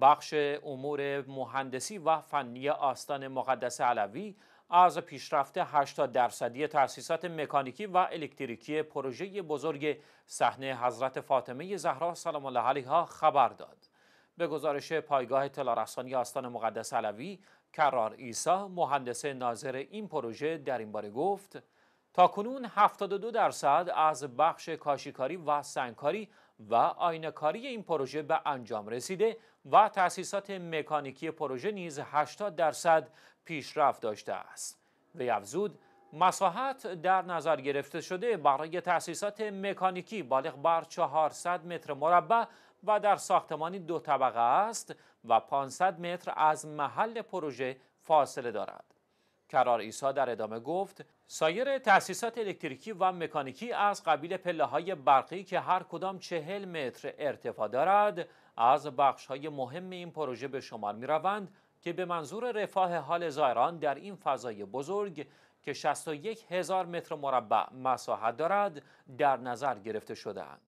بخش امور مهندسی و فنی آستان مقدس علوی از پیشرفت 80 درصدی تأسیسات مکانیکی و الکتریکی پروژه بزرگ صحنه حضرت فاطمه زهرا سلام الله علیها خبر داد. به گزارش پایگاه تلارسانی آستان مقدس علوی، کرار ایسا مهندس ناظر این پروژه در این باره گفت تا کنون 72 درصد از بخش کاشیکاری و سنگکاری و آینکاری این پروژه به انجام رسیده و تأسیسات مکانیکی پروژه نیز 80 درصد پیشرفت داشته است وی افزود مساحت در نظر گرفته شده برای تأسیسات مکانیکی بالغ بر 400 متر مربع و در ساختمانی دو طبقه است و 500 متر از محل پروژه فاصله دارد کرار ایسا در ادامه گفت سایر تأسیسات الکتریکی و مکانیکی از قبیل پله های برقی که هر کدام چهل متر ارتفاع دارد از بخش های مهم این پروژه به شمار می روند که به منظور رفاه حال زایران در این فضای بزرگ که 61 هزار متر مربع مساحت دارد در نظر گرفته شدهاند.